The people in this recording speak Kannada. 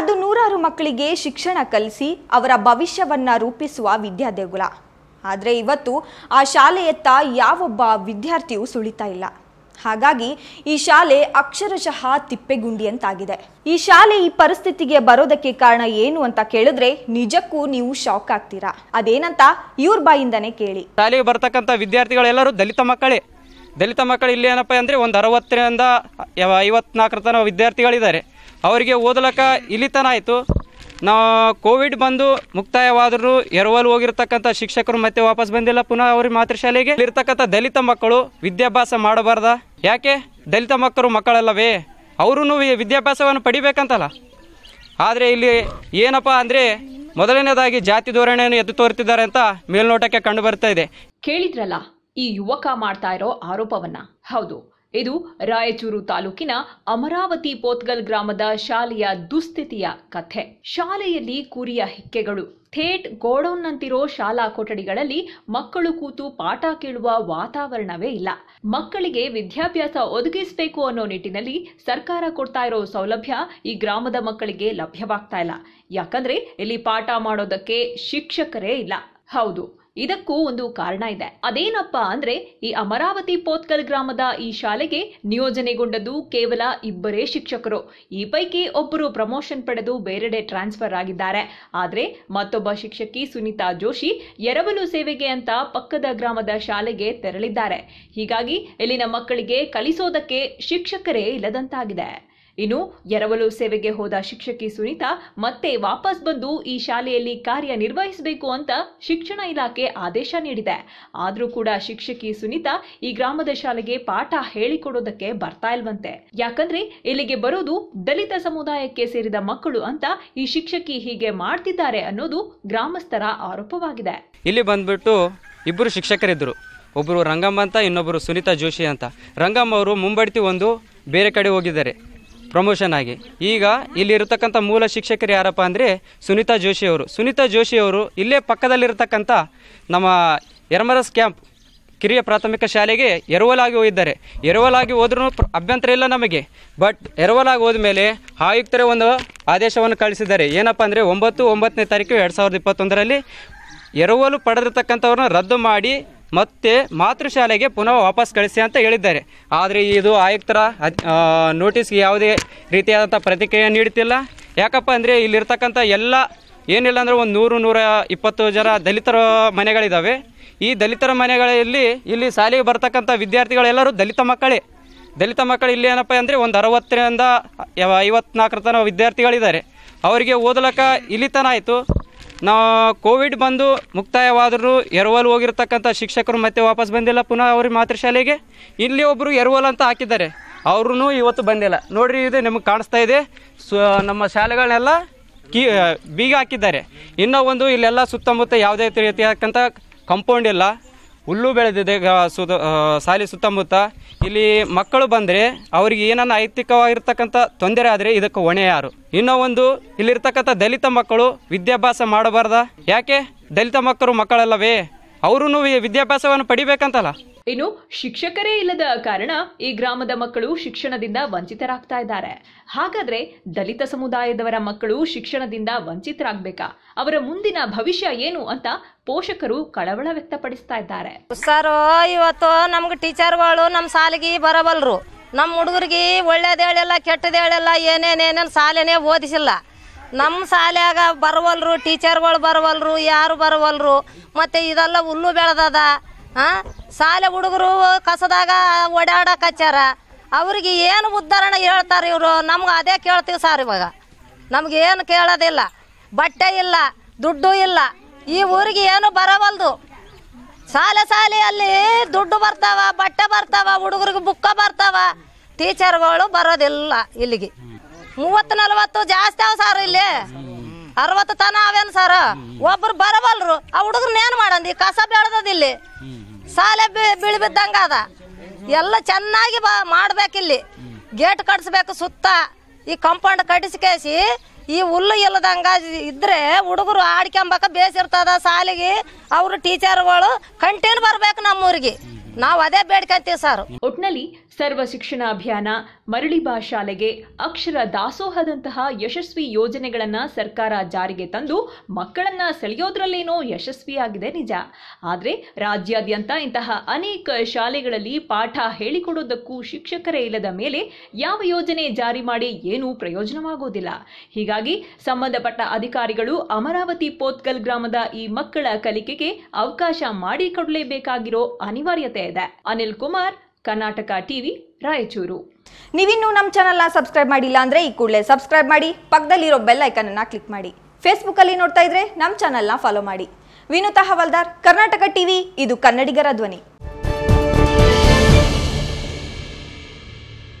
ಅದು ನೂರಾರು ಮಕ್ಕಳಿಗೆ ಶಿಕ್ಷಣ ಕಲಿಸಿ ಅವರ ಭವಿಷ್ಯವನ್ನು ರೂಪಿಸುವ ವಿದ್ಯಾದೇಗುಲ ಆದರೆ ಇವತ್ತು ಆ ಶಾಲೆಯತ್ತ ಯಾವೊಬ್ಬ ವಿದ್ಯಾರ್ಥಿಯೂ ಸುಳಿತಾ ಇಲ್ಲ ಹಾಗಾಗಿ ಈ ಶಾಲೆ ಅಕ್ಷರಶಃ ತಿಪ್ಪೆಗುಂಡಿಯಂತಾಗಿದೆ ಈ ಶಾಲೆ ಈ ಪರಿಸ್ಥಿತಿಗೆ ಬರೋದಕ್ಕೆ ಕಾರಣ ಏನು ಅಂತ ಕೇಳಿದ್ರೆ ನಿಜಕ್ಕೂ ನೀವು ಶಾಕ್ ಆಗ್ತೀರಾ ಅದೇನಂತ ಇವ್ರ ಬಾಯಿಂದನೇ ಕೇಳಿ ಶಾಲೆಗೆ ಬರ್ತಕ್ಕಂಥ ವಿದ್ಯಾರ್ಥಿಗಳೆಲ್ಲರೂ ದಲಿತ ಮಕ್ಕಳೇ ದಲಿತ ಮಕ್ಕಳು ಇಲ್ಲಿ ಏನಪ್ಪ ಅಂದರೆ ಒಂದು ಅರವತ್ತರಿಂದ ಐವತ್ನಾಲ್ಕರ ತನಕ ವಿದ್ಯಾರ್ಥಿಗಳಿದ್ದಾರೆ ಅವರಿಗೆ ಓದಲಕ ಇಲ್ಲಿತನ ಆಯಿತು ನಾ ಕೋವಿಡ್ ಬಂದು ಮುಕ್ತಾಯವಾದರೂ ಎರವಲು ಹೋಗಿರ್ತಕ್ಕಂಥ ಶಿಕ್ಷಕರು ಮತ್ತೆ ವಾಪಸ್ ಬಂದಿಲ್ಲ ಪುನಃ ಅವ್ರಿಗೆ ಮಾತೃಶಾಲೆಗೆ ಇರ್ತಕ್ಕಂಥ ದಲಿತ ಮಕ್ಕಳು ವಿದ್ಯಾಭ್ಯಾಸ ಮಾಡಬಾರ್ದ ಯಾಕೆ ದಲಿತ ಮಕ್ಕಳು ಮಕ್ಕಳಲ್ಲವೇ ಅವರೂ ವಿದ್ಯಾಭ್ಯಾಸವನ್ನು ಪಡಿಬೇಕಂತಲ್ಲ ಆದರೆ ಇಲ್ಲಿ ಏನಪ್ಪ ಅಂದರೆ ಮೊದಲನೇದಾಗಿ ಜಾತಿ ಧೋರಣೆಯನ್ನು ಎದ್ದು ತೋರ್ತಿದ್ದಾರೆ ಅಂತ ಮೇಲ್ನೋಟಕ್ಕೆ ಕಂಡು ಬರ್ತಾ ಇದೆ ಕೇಳಿದ್ರಲ್ಲ ಈ ಯುವಕ ಮಾಡ್ತಾ ಇರೋ ಆರೋಪವನ್ನ ಹೌದು ಇದು ರಾಯಚೂರು ತಾಲೂಕಿನ ಅಮರಾವತಿ ಪೋತ್ಗಲ್ ಗ್ರಾಮದ ಶಾಲೆಯ ದುಸ್ಥಿತಿಯ ಕಥೆ ಶಾಲೆಯಲ್ಲಿ ಕುರಿಯ ಹಿಕ್ಕೆಗಳು ಥೇಟ್ ಗೋಡೌನ್ನಂತಿರೋ ಶಾಲಾ ಕೊಠಡಿಗಳಲ್ಲಿ ಮಕ್ಕಳು ಕೂತು ಪಾಠ ಕೇಳುವ ವಾತಾವರಣವೇ ಇಲ್ಲ ಮಕ್ಕಳಿಗೆ ವಿದ್ಯಾಭ್ಯಾಸ ಒದಗಿಸಬೇಕು ಅನ್ನೋ ನಿಟ್ಟಿನಲ್ಲಿ ಸರ್ಕಾರ ಕೊಡ್ತಾ ಇರೋ ಸೌಲಭ್ಯ ಈ ಗ್ರಾಮದ ಮಕ್ಕಳಿಗೆ ಲಭ್ಯವಾಗ್ತಾ ಇಲ್ಲ ಯಾಕಂದ್ರೆ ಇಲ್ಲಿ ಪಾಠ ಮಾಡೋದಕ್ಕೆ ಶಿಕ್ಷಕರೇ ಇಲ್ಲ ಹೌದು ಇದಕ್ಕೂ ಒಂದು ಕಾರಣ ಇದೆ ಅದೇನಪ್ಪ ಅಂದ್ರೆ ಈ ಅಮರಾವತಿ ಪೋತ್ಕಲ್ ಗ್ರಾಮದ ಈ ಶಾಲೆಗೆ ನಿಯೋಜನೆಗೊಂಡದ್ದು ಕೇವಲ ಇಬ್ಬರೇ ಶಿಕ್ಷಕರು ಈ ಪೈಕಿ ಒಬ್ಬರು ಪ್ರಮೋಷನ್ ಪಡೆದು ಬೇರೆಡೆ ಟ್ರಾನ್ಸ್ಫರ್ ಆಗಿದ್ದಾರೆ ಆದರೆ ಮತ್ತೊಬ್ಬ ಶಿಕ್ಷಕಿ ಸುನೀತಾ ಜೋಶಿ ಎರವಲು ಸೇವೆಗೆ ಅಂತ ಪಕ್ಕದ ಗ್ರಾಮದ ಶಾಲೆಗೆ ತೆರಳಿದ್ದಾರೆ ಹೀಗಾಗಿ ಇಲ್ಲಿನ ಮಕ್ಕಳಿಗೆ ಕಲಿಸೋದಕ್ಕೆ ಶಿಕ್ಷಕರೇ ಇಲ್ಲದಂತಾಗಿದೆ ಇನ್ನು ಎರವಲು ಸೇವೆಗೆ ಹೋದ ಶಿಕ್ಷಕಿ ಸುನೀತಾ ಮತ್ತೆ ವಾಪಸ್ ಬಂದು ಈ ಶಾಲೆಯಲ್ಲಿ ಕಾರ್ಯನಿರ್ವಹಿಸಬೇಕು ಅಂತ ಶಿಕ್ಷಣ ಇಲಾಖೆ ಆದೇಶ ನೀಡಿದೆ ಆದರೂ ಕೂಡ ಶಿಕ್ಷಕಿ ಸುನೀತಾ ಈ ಗ್ರಾಮದ ಶಾಲೆಗೆ ಪಾಠ ಹೇಳಿಕೊಡೋದಕ್ಕೆ ಬರ್ತಾ ಇಲ್ವಂತೆ ಯಾಕಂದ್ರೆ ಇಲ್ಲಿಗೆ ಬರೋದು ದಲಿತ ಸಮುದಾಯಕ್ಕೆ ಸೇರಿದ ಮಕ್ಕಳು ಅಂತ ಈ ಶಿಕ್ಷಕಿ ಹೀಗೆ ಮಾಡ್ತಿದ್ದಾರೆ ಅನ್ನೋದು ಗ್ರಾಮಸ್ಥರ ಆರೋಪವಾಗಿದೆ ಇಲ್ಲಿ ಬಂದ್ಬಿಟ್ಟು ಇಬ್ಬರು ಶಿಕ್ಷಕರಿದ್ದರು ಒಬ್ಬರು ರಂಗಮ್ಮ ಅಂತ ಇನ್ನೊಬ್ಬರು ಸುನೀತಾ ಜೋಶಿ ಅಂತ ರಂಗಮ್ಮ ಅವರು ಮುಂಬಡ್ತಿ ಒಂದು ಬೇರೆ ಕಡೆ ಹೋಗಿದ್ದಾರೆ ಪ್ರಮೋಷನ್ ಆಗಿ ಈಗ ಇಲ್ಲಿರತಕ್ಕಂಥ ಮೂಲ ಶಿಕ್ಷಕರು ಯಾರಪ್ಪ ಅಂದರೆ ಸುನೀತಾ ಜೋಶಿಯವರು ಸುನೀತಾ ಜೋಶಿಯವರು ಇಲ್ಲೇ ಪಕ್ಕದಲ್ಲಿರತಕ್ಕಂಥ ನಮ್ಮ ಎರಮರಸ್ ಕ್ಯಾಂಪ್ ಕಿರಿಯ ಪ್ರಾಥಮಿಕ ಶಾಲೆಗೆ ಎರವಲಾಗಿ ಹೋಗಿದ್ದಾರೆ ಎರವಲಾಗಿ ಹೋದ್ರೂ ಅಭ್ಯಂತರ ಇಲ್ಲ ನಮಗೆ ಬಟ್ ಎರವಲಾಗಿ ಹೋದ ಮೇಲೆ ಆಯುಕ್ತರೇ ಒಂದು ಆದೇಶವನ್ನು ಕಳಿಸಿದ್ದಾರೆ ಏನಪ್ಪ ಅಂದರೆ ಒಂಬತ್ತು ಒಂಬತ್ತನೇ ತಾರೀಕು ಎರಡು ಸಾವಿರದ ಇಪ್ಪತ್ತೊಂದರಲ್ಲಿ ಎರವಲು ಪಡೆದಿರ್ತಕ್ಕಂಥವ್ರನ್ನ ರದ್ದು ಮಾಡಿ ಮತ್ತೆ ಮಾತೃಶಾಲೆಗೆ ಪುನಃ ವಾಪಸ್ ಕಳಿಸಿ ಅಂತ ಹೇಳಿದ್ದಾರೆ ಆದರೆ ಇದು ಆಯುಕ್ತರ ನೋಟಿಸ್ಗೆ ಯಾವುದೇ ರೀತಿಯಾದಂಥ ಪ್ರತಿಕ್ರಿಯೆ ನೀಡುತ್ತಿಲ್ಲ ಯಾಕಪ್ಪ ಅಂದರೆ ಇಲ್ಲಿರ್ತಕ್ಕಂಥ ಎಲ್ಲ ಏನಿಲ್ಲ ಅಂದರೆ ಒಂದು ನೂರು ನೂರ ಇಪ್ಪತ್ತು ಜನ ದಲಿತರ ಮನೆಗಳಿದ್ದಾವೆ ಈ ದಲಿತರ ಮನೆಗಳಲ್ಲಿ ಇಲ್ಲಿ ಶಾಲೆಗೆ ಬರ್ತಕ್ಕಂಥ ವಿದ್ಯಾರ್ಥಿಗಳೆಲ್ಲರೂ ದಲಿತ ಮಕ್ಕಳೇ ದಲಿತ ಮಕ್ಕಳು ಇಲ್ಲಿ ಏನಪ್ಪ ಅಂದರೆ ಒಂದು ಅರವತ್ತರಿಂದ ಐವತ್ನಾಲ್ಕರ ತನಕ ವಿದ್ಯಾರ್ಥಿಗಳಿದ್ದಾರೆ ಅವರಿಗೆ ಓದಲಕ್ಕ ಇಲ್ಲಿ ತನ ಆಯಿತು ನಾ ಕೋವಿಡ್ ಬಂದು ಮುಕ್ತಾಯವಾದರೂ ಎರವಲ್ ಹೋಗಿರ್ತಕ್ಕಂಥ ಶಿಕ್ಷಕರು ಮತ್ತೆ ವಾಪಸ್ ಬಂದಿಲ್ಲ ಪುನಃ ಅವ್ರಿಗೆ ಮಾತೃಶಾಲೆಗೆ ಇಲ್ಲಿ ಒಬ್ಬರು ಎರವಲ್ ಅಂತ ಹಾಕಿದ್ದಾರೆ ಅವ್ರೂ ಇವತ್ತು ಬಂದಿಲ್ಲ ನೋಡಿರಿ ಇದು ನಿಮಗೆ ಕಾಣಿಸ್ತಾ ಇದೆ ಸೊ ನಮ್ಮ ಶಾಲೆಗಳನ್ನೆಲ್ಲ ಕೀ ಬೀಗ ಹಾಕಿದ್ದಾರೆ ಇನ್ನೂ ಒಂದು ಇಲ್ಲೆಲ್ಲ ಸುತ್ತಮುತ್ತ ಯಾವುದೇ ರೀತಿಯಾದಕ್ಕಂಥ ಕಂಪೌಂಡ್ ಇಲ್ಲ ಹುಲ್ಲು ಬೆಳೆದಿದೆ ಸಾಲಿ ಶಾಲೆ ಸುತ್ತಮುತ್ತ ಇಲ್ಲಿ ಮಕ್ಕಳು ಬಂದರೆ ಅವರಿಗೆ ಏನನ್ನ ಐತಿಕವಾಗಿರ್ತಕ್ಕಂಥ ತೊಂದರೆ ಆದರೆ ಇದಕ್ಕೆ ಹೊಣೆ ಯಾರು ಇನ್ನೂ ಒಂದು ಇಲ್ಲಿರ್ತಕ್ಕಂಥ ದಲಿತ ಮಕ್ಕಳು ವಿದ್ಯಾಭ್ಯಾಸ ಮಾಡಬಾರ್ದ ಯಾಕೆ ದಲಿತ ಮಕ್ಕಳು ಮಕ್ಕಳಲ್ಲವೇ ಅವರು ವಿದ್ಯಾಭ್ಯಾಸವನ್ನು ಪಡಿಬೇಕಂತಲ್ಲ ಇನ್ನು ಶಿಕ್ಷಕರೇ ಇಲ್ಲದ ಕಾರಣ ಈ ಗ್ರಾಮದ ಮಕ್ಕಳು ಶಿಕ್ಷಣದಿಂದ ವಂಚಿತರಾಗ್ತಾ ಇದ್ದಾರೆ ಹಾಗಾದ್ರೆ ದಲಿತ ಸಮುದಾಯದವರ ಮಕ್ಕಳು ಶಿಕ್ಷಣದಿಂದ ವಂಚಿತರಾಗ್ಬೇಕಾ ಅವರ ಮುಂದಿನ ಭವಿಷ್ಯ ಏನು ಅಂತ ಪೋಷಕರು ಕಳವಳ ವ್ಯಕ್ತಪಡಿಸ್ತಾ ಇದ್ದಾರೆ ಸರ್ ಇವತ್ತು ನಮ್ಗೆ ಟೀಚರ್ಗಳು ನಮ್ಮ ಸಾಲಿಗೆ ಬರಬಲ್ರು ನಮ್ಮ ಹುಡುಗರಿಗೆ ಒಳ್ಳೇದೇಳೆಲ್ಲ ಕೆಟ್ಟದೇಳೆಲ್ಲ ಏನೇನೇನ ಸಾಲೇನೇ ಓದಿಸಿಲ್ಲ ನಮ್ಮ ಶಾಲ್ಯಾಗ ಬರವಲ್ರು ಟೀಚರ್ಗಳು ಬರವಲ್ರು ಯಾರು ಬರವಲ್ರು ಮತ್ತು ಇದೆಲ್ಲ ಹುಲ್ಲು ಬೆಳೆದದ ಹಾಂ ಶಾಲೆ ಹುಡುಗರು ಕಸದಾಗ ಹಚ್ಚಾರ ಅವ್ರಿಗೆ ಏನು ಉದ್ಧಾರಣೆ ಹೇಳ್ತಾರೆ ಇವರು ನಮ್ಗೆ ಅದೇ ಕೇಳ್ತೀವಿ ಸರ್ ಇವಾಗ ನಮ್ಗೆ ಏನು ಕೇಳೋದಿಲ್ಲ ಬಟ್ಟೆ ಇಲ್ಲ ದುಡ್ಡು ಇಲ್ಲ ಈ ಊರಿಗೆ ಏನು ಬರವಲ್ದು ಶಾಲೆ ಶಾಲೆಯಲ್ಲಿ ದುಡ್ಡು ಬರ್ತಾವ ಬಟ್ಟೆ ಬರ್ತಾವ ಹುಡುಗರಿಗೆ ಬುಕ್ಕ ಬರ್ತಾವ ಟೀಚರ್ಗಳು ಬರೋದಿಲ್ಲ ಇಲ್ಲಿಗೆ ಮೂವತ್ತು ನಲ್ವತ್ತು ಜಾಸ್ತಿ ಅವ ಸಾರು ಇಲ್ಲಿ ಅರವತ್ತು ತನ ಅವೇನು ಸಾರ ಒಬ್ರು ಬರಬಲ್ರು ಆ ಹುಡುಗ್ರನ್ನ ಏನ್ ಮಾಡಂದಿ ಕಸ ಬೆಳ್ದದಿಲ್ಲಿ ಸಾಲೆ ಬಿದ್ದಂಗ ಅದ ಎಲ್ಲ ಚೆನ್ನಾಗಿ ಬ ಮಾಡ್ಬೇಕಿಲ್ಲಿ ಗೇಟ್ ಕಟ್ಸ್ಬೇಕು ಸುತ್ತ ಈ ಕಂಪೌಂಡ್ ಕಟ್ಟಿಸ್ಕೇಸಿ ಈ ಹುಲ್ಲು ಇಲ್ಲದಂಗ ಇದ್ರೆ ಹುಡುಗರು ಆಡ್ಕೊಂಬಕ ಬೇಸಿರ್ತದ ಸಾಲಿಗೆ ಅವರು ಟೀಚರ್ಗಳು ಕಂಟೇನ್ ಬರ್ಬೇಕು ನಮ್ಮೂರಿಗೆ ನಾವು ಅದೇ ಬೇಡ್ಕಂತೀವಿ ಸರ್ ಒಟ್ನಲ್ಲಿ ಸರ್ವ ಶಿಕ್ಷಣ ಅಭಿಯಾನ ಮರಳಿ ಶಾಲೆಗೆ ಅಕ್ಷರ ದಾಸೋಹದಂತಹ ಯಶಸ್ವಿ ಯೋಜನೆಗಳನ್ನ ಸರ್ಕಾರ ಜಾರಿಗೆ ತಂದು ಮಕ್ಕಳನ್ನ ಸೆಳೆಯೋದ್ರಲ್ಲೇನೋ ಯಶಸ್ವಿಯಾಗಿದೆ ನಿಜ ಆದರೆ ರಾಜ್ಯಾದ್ಯಂತ ಇಂತಹ ಅನೇಕ ಶಾಲೆಗಳಲ್ಲಿ ಪಾಠ ಹೇಳಿಕೊಡೋದಕ್ಕೂ ಶಿಕ್ಷಕರೇ ಇಲ್ಲದ ಮೇಲೆ ಯಾವ ಯೋಜನೆ ಜಾರಿ ಮಾಡಿ ಏನೂ ಪ್ರಯೋಜನವಾಗೋದಿಲ್ಲ ಹೀಗಾಗಿ ಸಂಬಂಧಪಟ್ಟ ಅಧಿಕಾರಿಗಳು ಅಮರಾವತಿ ಪೋತ್ಕಲ್ ಗ್ರಾಮದ ಈ ಮಕ್ಕಳ ಕಲಿಕೆಗೆ ಅವಕಾಶ ಮಾಡಿಕೊಡಲೇಬೇಕಾಗಿರೋ ಅನಿವಾರ್ಯತೆ ಇದೆ ಅನಿಲ್ ಕುಮಾರ್ ಕರ್ನಾಟಕ ಟಿವಿ ರಾಯಚೂರು ನೀವಿನ್ನು ನಮ್ಮ ನ ಸಬ್ಸ್ಕ್ರೈಬ್ ಮಾಡಿಲ್ಲ ಅಂದ್ರೆ ಈ ಕೂಡಲೇ ಸಬ್ಸ್ಕ್ರೈಬ್ ಮಾಡಿ ಪಕ್ಕದಲ್ಲಿರೋ ಬೆಲ್ ಅನ್ನ ಕ್ಲಿಕ್ ಮಾಡಿ ಅಲ್ಲಿ ನೋಡ್ತಾ ಇದ್ರೆ ನಮ್ಮ ನ ಫಾಲೋ ಮಾಡಿ ವಿನುತಾ ಹವಲ್ದಾರ್ ಕರ್ನಾಟಕ ಟಿವಿ ಇದು ಕನ್ನಡಿಗರ ಧ್ವನಿ